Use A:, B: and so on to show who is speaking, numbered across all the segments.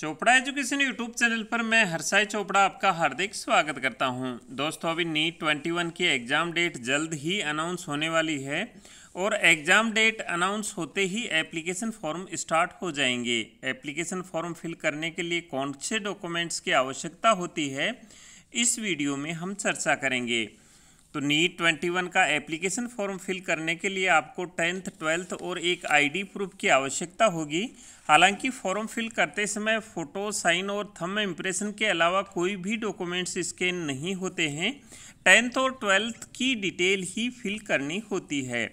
A: Chopra education YouTube channel पर मैं हर्षाई चोपड़ा आपका हार्दिक स्वागत करता हूं दोस्तों अभी नीट ट्वेंटी वन की एग्ज़ाम डेट जल्द ही अनाउंस होने वाली है और एग्ज़ाम डेट अनाउंस होते ही एप्लीकेशन फॉर्म स्टार्ट हो जाएंगे एप्लीकेशन फॉर्म फिल करने के लिए कौन से डॉक्यूमेंट्स की आवश्यकता होती है इस वीडियो में हम चर्चा करेंगे तो नीट ट्वेंटी वन का एप्लीकेशन फॉर्म फिल करने के लिए आपको टेंथ ट्वेल्थ और एक आईडी प्रूफ की आवश्यकता होगी हालांकि फॉर्म फिल करते समय फ़ोटो साइन और थम इम्प्रेशन के अलावा कोई भी डॉक्यूमेंट्स स्कैन नहीं होते हैं टेंथ और ट्वेल्थ की डिटेल ही फिल करनी होती है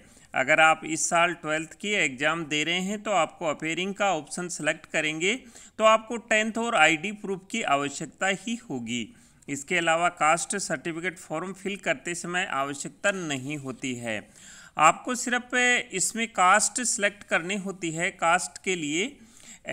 A: अगर आप इस साल ट्वेल्थ की एग्ज़ाम दे रहे हैं तो आपको अपेयरिंग का ऑप्शन सेलेक्ट करेंगे तो आपको टेंथ और आईडी प्रूफ की आवश्यकता ही होगी इसके अलावा कास्ट सर्टिफिकेट फॉर्म फिल करते समय आवश्यकता नहीं होती है आपको सिर्फ इसमें कास्ट सेलेक्ट करनी होती है कास्ट के लिए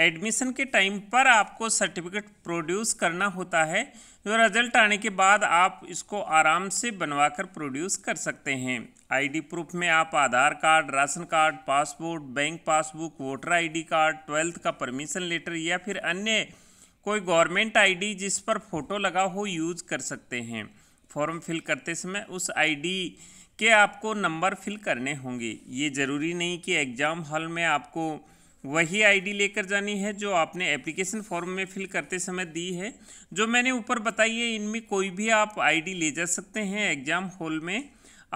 A: एडमिशन के टाइम पर आपको सर्टिफिकेट प्रोड्यूस करना होता है जो रिजल्ट आने के बाद आप इसको आराम से बनवा कर प्रोड्यूस कर सकते हैं आईडी प्रूफ में आप Aadhaar card ration card passport bank passbook voter ID card twelfth का परमिशन लेटर या फिर अन्य कोई गवर्नमेंट आईडी जिस पर फ़ोटो लगा हो यूज़ कर सकते हैं फॉर्म फिल करते समय उस आईडी के आपको नंबर फिल करने होंगे ये ज़रूरी नहीं कि एग्ज़ाम हॉल में आपको वही आईडी लेकर जानी है जो आपने एप्लीकेशन फॉर्म में फिल करते समय दी है जो मैंने ऊपर बताई है इनमें कोई भी आप आईडी ले जा सकते हैं एग्ज़ाम हॉल में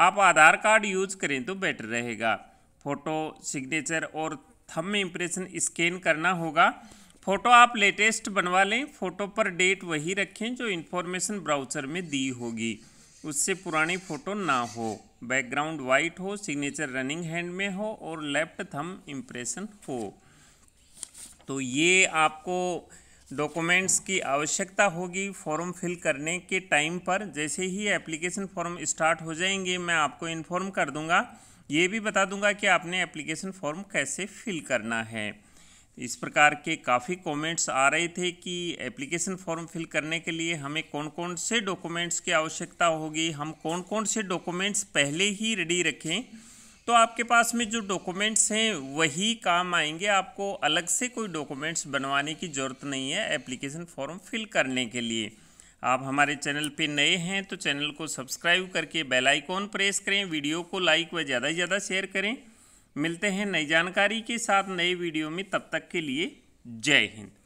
A: आप आधार कार्ड यूज करें तो बेटर रहेगा फ़ोटो सिग्नेचर और थम इम्प्रेशन स्कैन करना होगा फ़ोटो आप लेटेस्ट बनवा लें फ़ोटो पर डेट वही रखें जो इन्फॉर्मेशन ब्राउज़र में दी होगी उससे पुरानी फ़ोटो ना हो बैकग्राउंड वाइट हो सिग्नेचर रनिंग हैंड में हो और लेफ्ट थम इम्प्रेशन हो तो ये आपको डॉक्यूमेंट्स की आवश्यकता होगी फॉर्म फिल करने के टाइम पर जैसे ही एप्लीकेशन फॉर्म स्टार्ट हो जाएंगे मैं आपको इन्फॉर्म कर दूंगा ये भी बता दूंगा कि आपने एप्लीकेशन फॉर्म कैसे फिल करना है इस प्रकार के काफ़ी कमेंट्स आ रहे थे कि एप्लीकेशन फॉर्म फिल करने के लिए हमें कौन कौन से डॉक्यूमेंट्स की आवश्यकता होगी हम कौन कौन से डॉक्यूमेंट्स पहले ही रेडी रखें तो आपके पास में जो डॉक्यूमेंट्स हैं वही काम आएंगे आपको अलग से कोई डॉक्यूमेंट्स बनवाने की ज़रूरत नहीं है एप्लीकेशन फॉर्म फिल करने के लिए आप हमारे चैनल पे नए हैं तो चैनल को सब्सक्राइब करके बेल आइकॉन प्रेस करें वीडियो को लाइक व ज़्यादा से ज़्यादा शेयर करें मिलते हैं नई जानकारी के साथ नए वीडियो में तब तक के लिए जय हिंद